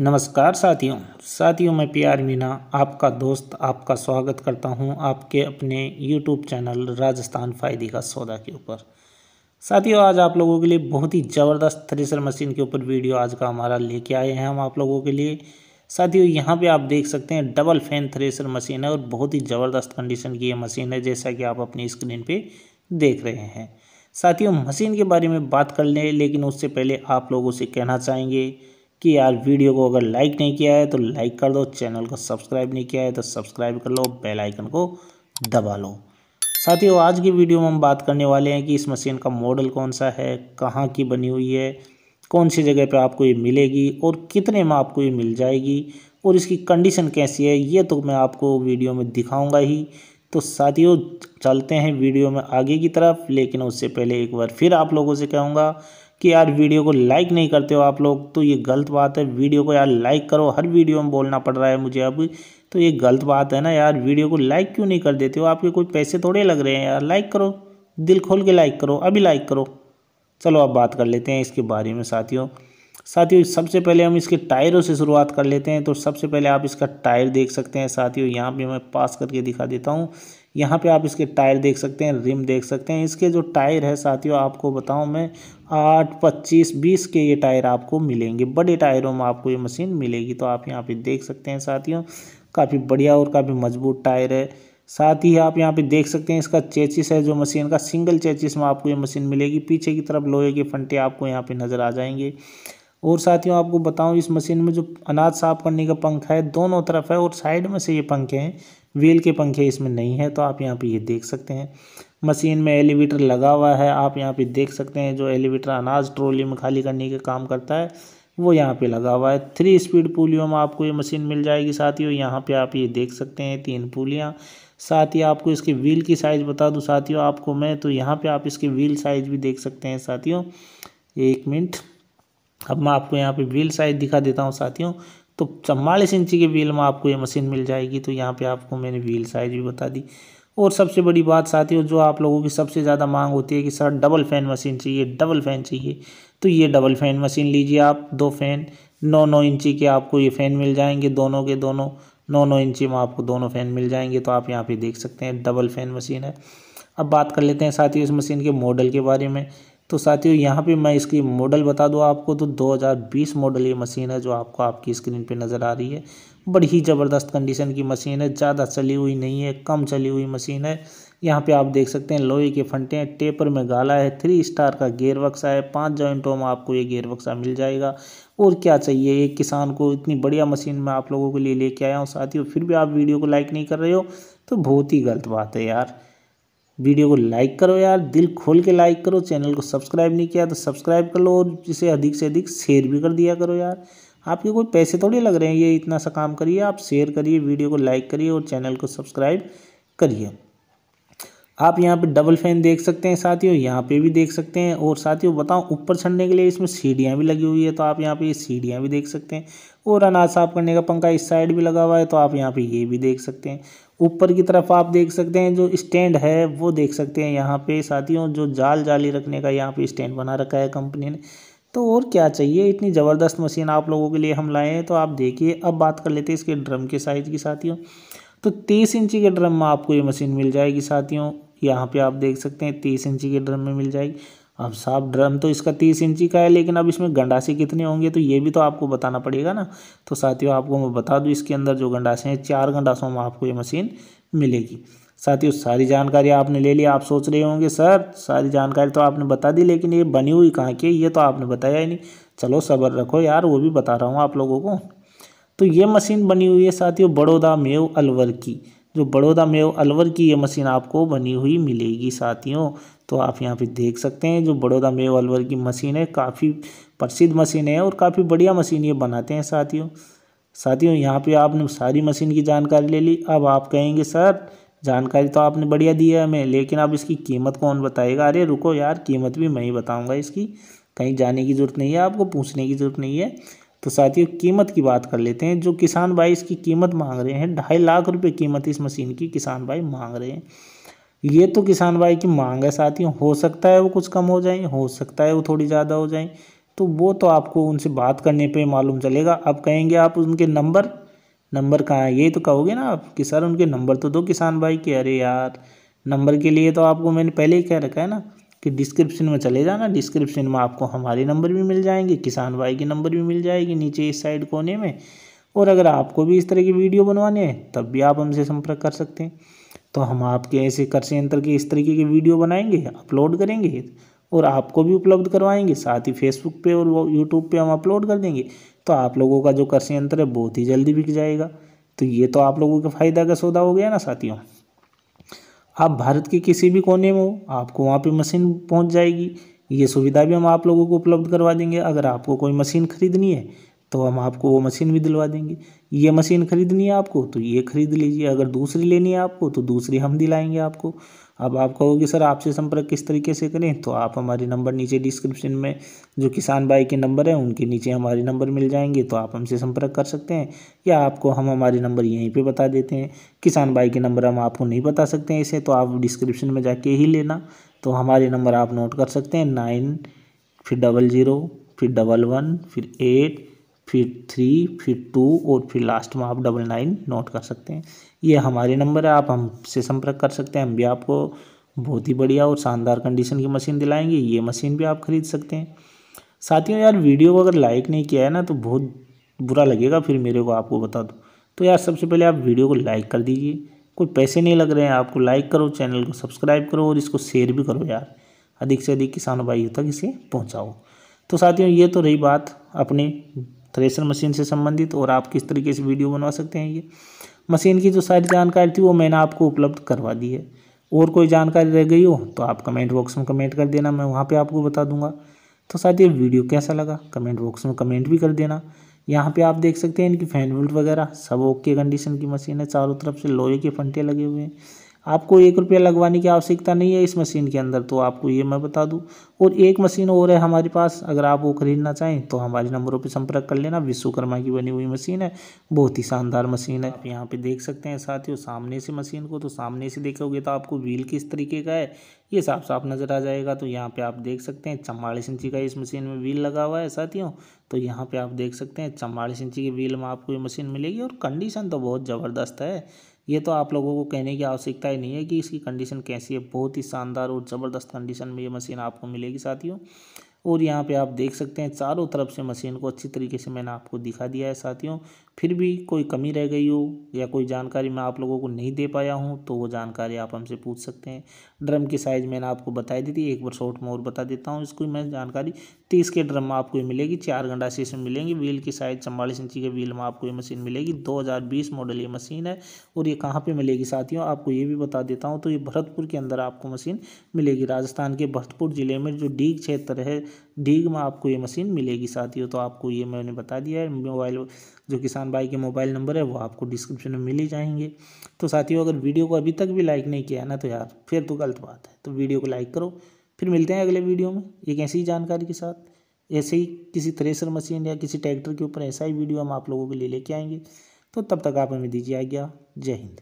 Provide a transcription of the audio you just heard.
नमस्कार साथियों साथियों मैं प्यार मीना आपका दोस्त आपका स्वागत करता हूं आपके अपने यूट्यूब चैनल राजस्थान फ़ायदे का सौदा के ऊपर साथियों आज आप लोगों के लिए बहुत ही ज़बरदस्त थ्रेसर मशीन के ऊपर वीडियो आज का हमारा लेके आए हैं हम आप लोगों के लिए साथियों यहाँ पे आप देख सकते हैं डबल फैन थ्रेसर मशीन है और बहुत ही ज़बरदस्त कंडीशन की ये मशीन है जैसा कि आप अपनी स्क्रीन पर देख रहे हैं साथियों मशीन के बारे में बात कर लें लेकिन उससे पहले आप लोगों से कहना चाहेंगे कि यार वीडियो को अगर लाइक नहीं किया है तो लाइक कर दो चैनल को सब्सक्राइब नहीं किया है तो सब्सक्राइब कर लो बेल आइकन को दबा लो साथियों आज की वीडियो में हम बात करने वाले हैं कि इस मशीन का मॉडल कौन सा है कहाँ की बनी हुई है कौन सी जगह पर आपको ये मिलेगी और कितने में आपको ये मिल जाएगी और इसकी कंडीशन कैसी है ये तो मैं आपको वीडियो में दिखाऊँगा ही तो साथियों चलते हैं वीडियो में आगे की तरफ लेकिन उससे पहले एक बार फिर आप लोगों से कहूँगा कि यार वीडियो को लाइक नहीं करते हो आप लोग तो ये गलत बात है वीडियो को यार लाइक करो हर वीडियो में बोलना पड़ रहा है मुझे अब तो ये गलत बात है ना यार वीडियो को लाइक क्यों नहीं कर देते हो आपके कोई पैसे थोड़े लग रहे हैं यार लाइक करो दिल खोल के लाइक करो अभी लाइक करो चलो अब बात कर लेते हैं इसके बारे में साथियों साथियों सबसे पहले हम इसके टायरों से शुरुआत कर लेते हैं तो सबसे पहले आप इसका टायर देख सकते हैं साथियों यहाँ पे मैं पास करके दिखा देता हूँ यहाँ पे आप इसके टायर देख सकते हैं रिम देख सकते हैं इसके जो टायर है साथियों आपको बताऊं मैं आठ पच्चीस बीस के ये टायर आपको मिलेंगे बड़े टायरों में आपको ये मशीन मिलेगी तो आप यहाँ पे देख सकते हैं साथियों काफ़ी बढ़िया और काफ़ी मजबूत टायर है साथ ही आप यहाँ पे देख सकते हैं इसका चेचिस है जो मशीन का सिंगल चेचिस में आपको ये मशीन मिलेगी पीछे की तरफ लोहे के फंटे आपको यहाँ पे नज़र आ जाएंगे और साथियों आपको बताऊं इस मशीन में जो अनाज साफ करने का पंखा है दोनों तरफ है और साइड में से ये पंखे हैं व्हील के पंखे इसमें नहीं है तो आप यहाँ पे ये देख सकते हैं मशीन में एलिवेटर लगा हुआ है आप यहाँ पे देख सकते हैं जो एलिवेटर अनाज ट्रॉली में खाली करने का काम करता है वो यहाँ पे लगा हुआ है थ्री स्पीड पुलियों में आपको ये मशीन मिल जाएगी साथियों यहाँ पे आप ये देख सकते हैं तीन पुलियाँ साथ ही आपको इसके व्हील की साइज़ बता दूँ साथियों आपको मैं तो यहाँ पे आप इसके व्हील साइज़ भी देख सकते हैं साथियों एक मिनट अब मैं आपको यहाँ पे व्हील साइज दिखा देता हूँ साथियों तो चम्बालीस इंची के व्हील में आपको ये मशीन मिल जाएगी तो यहाँ पे आपको मैंने व्हील साइज भी बता दी और सबसे बड़ी बात साथियों जो आप लोगों की सबसे ज़्यादा मांग होती है कि सर डबल फ़ैन मशीन चाहिए डबल फ़ैन चाहिए तो ये डबल फ़ैन मशीन लीजिए आप दो फ़ैन नौ नौ इंची के आपको ये फ़ैन मिल जाएंगे दोनों के दोनों नौ नौ इंची में आपको दोनों फ़ैन मिल जाएंगे तो आप यहाँ पे देख सकते हैं डबल फ़ैन मशीन है अब बात कर लेते हैं साथियों इस मशीन के मॉडल के बारे में तो साथियों यहाँ पे मैं इसकी मॉडल बता दूँ आपको तो 2020 मॉडल ये मशीन है जो आपको आपकी स्क्रीन पे नज़र आ रही है बड़ी ही ज़बरदस्त कंडीशन की मशीन है ज़्यादा चली हुई नहीं है कम चली हुई मशीन है यहाँ पे आप देख सकते हैं लोहे के फंटे हैं टेपर में गाला है थ्री स्टार का गेयर बक्सा है पांच जॉइंटों में आपको ये गेयर बक्सा मिल जाएगा और क्या चाहिए एक किसान को इतनी बढ़िया मशीन मैं आप लोगों के लिए लेके आया हूँ साथियों फिर भी आप वीडियो को लाइक नहीं कर रहे हो तो बहुत ही गलत बात है यार वीडियो को लाइक करो यार दिल खोल के लाइक करो चैनल को सब्सक्राइब नहीं किया तो सब्सक्राइब कर लो और जिसे अधिक से अधिक शेयर भी कर दिया करो यार आपके कोई पैसे थोड़े लग रहे हैं ये इतना सा काम करिए आप शेयर करिए वीडियो को लाइक करिए और चैनल को सब्सक्राइब करिए आप यहाँ पे डबल फैन देख सकते हैं साथियों यहाँ पे भी देख सकते हैं और साथियों बताओ ऊपर चढ़ने के लिए इसमें सीढ़ियाँ भी लगी हुई है तो आप यहाँ पे ये सीढ़ियाँ भी देख सकते हैं और अनाज साफ करने का पंखा इस साइड भी लगा हुआ है तो आप यहाँ पे ये भी देख सकते हैं ऊपर की तरफ आप देख सकते हैं जो स्टैंड है वो देख सकते हैं यहाँ पे साथियों जो जाल जाली रखने का यहाँ पे स्टैंड बना रखा है कंपनी ने तो और क्या चाहिए इतनी ज़बरदस्त मशीन आप लोगों के लिए हम लाए हैं तो आप देखिए अब बात कर लेते हैं इसके ड्रम के साइज़ की साथियों तो तीस इंची के ड्रम में आपको ये मशीन मिल जाएगी साथियों यहाँ पर आप देख सकते हैं तीस इंची के ड्रम में मिल जाएगी अब साफ़ ड्रम तो इसका तीस इंची का है लेकिन अब इसमें गंडासे कितने होंगे तो ये भी तो आपको बताना पड़ेगा ना तो साथियों आपको मैं बता दूँ इसके अंदर जो गंडासे हैं चार गंडासों में आपको ये मशीन मिलेगी साथियों सारी जानकारी आपने ले ली आप सोच रहे होंगे सर सारी जानकारी तो आपने बता दी लेकिन ये बनी हुई कहाँ की ये तो आपने बताया ही नहीं चलो सब्र रखो यार वो भी बता रहा हूँ आप लोगों को तो ये मशीन बनी हुई है साथियों बड़ौदा मेव अलवर की जो बड़ौदा मेव अलवर की ये मशीन आपको बनी हुई मिलेगी साथियों तो आप यहाँ पे देख सकते हैं जो बड़ौदा मेव अलवर की मशीन है काफ़ी प्रसिद्ध मशीन है और काफ़ी बढ़िया मशीन ये बनाते हैं साथियों साथियों यहाँ पे आपने सारी मशीन की जानकारी ले ली अब आप कहेंगे सर जानकारी तो आपने बढ़िया दी है हमें लेकिन अब इसकी कीमत कौन बताएगा अरे रुको यार कीमत भी मैं ही बताऊँगा इसकी कहीं जाने की ज़रूरत नहीं है आपको पूछने की ज़रूरत नहीं है तो साथियों कीमत की बात कर लेते हैं जो किसान भाई इसकी कीमत मांग रहे हैं ढाई लाख रुपए कीमत इस मशीन की किसान भाई मांग रहे हैं ये तो किसान भाई की मांग है साथियों हो सकता है वो कुछ कम हो जाए हो सकता है वो थोड़ी ज़्यादा हो जाए तो वो तो आपको उनसे बात करने पे मालूम चलेगा अब कहेंगे आप उनके नंबर नंबर कहाँ है ये तो कहोगे ना आप कि सर उनके नंबर तो दो किसान भाई के अरे यार नंबर के लिए तो आपको मैंने पहले ही कह रखा है ना कि डिस्क्रिप्शन में चले जाना डिस्क्रिप्शन में आपको हमारे नंबर भी मिल जाएंगे किसान भाई के नंबर भी मिल जाएगी नीचे इस साइड कोने में और अगर आपको भी इस तरह की वीडियो बनवानी है तब भी आप हमसे संपर्क कर सकते हैं तो हम आपके ऐसे कृषि यंत्र की इस तरीके की वीडियो बनाएंगे अपलोड करेंगे और आपको भी उपलब्ध करवाएंगे साथ ही फेसबुक पे और यूट्यूब पे हम अपलोड कर देंगे तो आप लोगों का जो कृषि यंत्र है बहुत ही जल्दी बिक जाएगा तो ये तो आप लोगों के फ़ायदा का सौदा हो गया ना साथियों आप भारत के किसी भी कोने में हो आपको वहाँ पर मशीन पहुँच जाएगी ये सुविधा भी हम आप लोगों को उपलब्ध करवा देंगे अगर आपको कोई मशीन खरीदनी है तो हम आपको वो मशीन भी दिलवा देंगे ये मशीन ख़रीदनी है आपको तो ये ख़रीद लीजिए अगर दूसरी लेनी है आपको तो दूसरी हम दिलाएंगे आपको अब आप कहोगे सर आपसे संपर्क किस तरीके से करें तो आप हमारे नंबर नीचे डिस्क्रिप्शन में जो किसान भाई के नंबर हैं उनके नीचे हमारे नंबर मिल जाएंगे तो आप हमसे संपर्क कर सकते हैं या आपको हम हमारे नंबर यहीं पे बता देते हैं किसान भाई के नंबर हम आपको नहीं बता सकते हैं इसे तो आप डिस्क्रिप्शन में जाके ही लेना तो हमारे नंबर आप नोट कर सकते हैं नाइन फिर डबल ज़ीरो फिर डबल वन फिर एट फिर थ्री फिर टू और फिर लास्ट में आप डबल नाइन नोट कर सकते हैं ये हमारे नंबर है आप हमसे संपर्क कर सकते हैं हम भी आपको बहुत ही बढ़िया और शानदार कंडीशन की मशीन दिलाएंगे ये मशीन भी आप खरीद सकते हैं साथियों यार वीडियो को अगर लाइक नहीं किया है ना तो बहुत बुरा लगेगा फिर मेरे को आपको बता दो तो यार सबसे पहले आप वीडियो को लाइक कर दीजिए कोई पैसे नहीं लग रहे हैं आपको लाइक करो चैनल को सब्सक्राइब करो और इसको शेयर भी करो यार अधिक से अधिक किसान भाइयों तक इसे पहुँचाओ तो साथियों ये तो रही बात अपने थ्रेशर मशीन से संबंधित और आप किस तरीके से वीडियो बनवा सकते हैं ये मशीन की जो सारी जानकारी थी वो मैंने आपको उपलब्ध करवा दी है और कोई जानकारी रह गई हो तो आप कमेंट बॉक्स में कमेंट कर देना मैं वहाँ पर आपको बता दूंगा तो साथ ये वीडियो कैसा लगा कमेंट बॉक्स में कमेंट भी कर देना यहाँ पे आप देख सकते हैं इनकी फैन बेल्ट वगैरह सब ओके कंडीशन की मशीन है चारों तरफ से लोहे के फंटे लगे हुए हैं आपको एक रुपया लगवाने की आवश्यकता नहीं है इस मशीन के अंदर तो आपको ये मैं बता दूँ और एक मशीन और है हमारे पास अगर आप वो खरीदना चाहें तो हमारे नंबरों पर संपर्क कर लेना विश्वकर्मा की बनी हुई मशीन है बहुत ही शानदार मशीन है आप यहाँ पे देख सकते हैं साथियों सामने से मशीन को तो सामने से देखोगे तो आपको व्हील किस तरीके का है ये साफ साफ नज़र आ जाएगा तो यहाँ पे आप देख सकते हैं चम्बालीस इंची का इस मशीन में व्हील लगा हुआ है साथियों तो यहाँ पे आप देख सकते हैं चम्बालीस इंची के व्हील में आपको ये मशीन मिलेगी और कंडीशन तो बहुत ज़बरदस्त है ये तो आप लोगों को कहने की आवश्यकता ही नहीं है कि इसकी कंडीशन कैसी है बहुत ही शानदार और ज़बरदस्त कंडीशन में ये मशीन आपको मिलेगी साथियों और यहाँ पे आप देख सकते हैं चारों तरफ से मशीन को अच्छी तरीके से मैंने आपको दिखा दिया है साथियों फिर भी कोई कमी रह गई हो या कोई जानकारी मैं आप लोगों को नहीं दे पाया हूँ तो वो जानकारी आप हमसे पूछ सकते हैं ड्रम की साइज़ मैंने आपको बताई दी थी एक बार शॉर्ट में और बता देता हूँ इसको मैं जानकारी तीस के ड्रम आपको ये मिलेगी चार घंटा से इसमें मिलेंगी व्हील की साइज़ चवालीस इंची के व्हील में आपको ये मशीन मिलेगी दो मॉडल ये मशीन है और ये कहाँ पर मिलेगी साथियों आपको ये भी बता देता हूँ तो ये भरतपुर के अंदर आपको मशीन मिलेगी राजस्थान के भरतपुर ज़िले में जो डीग क्षेत्र है डीग में आपको ये मशीन मिलेगी साथियों तो आपको ये मैंने बता दिया है मोबाइल जो किसान भाई के मोबाइल नंबर है वो आपको डिस्क्रिप्शन में मिल ही जाएंगे तो साथियों अगर वीडियो को अभी तक भी लाइक नहीं किया है ना तो यार फिर तो गलत बात है तो वीडियो को लाइक करो फिर मिलते हैं अगले वीडियो में एक ऐसी ही जानकारी के साथ ऐसे ही किसी थ्रेसर मशीन या किसी ट्रैक्टर के ऊपर ऐसा ही वीडियो हम आप लोगों के लिए लेके आएंगे तो तब तक आप हमें दीजिए आज्ञा जय हिंद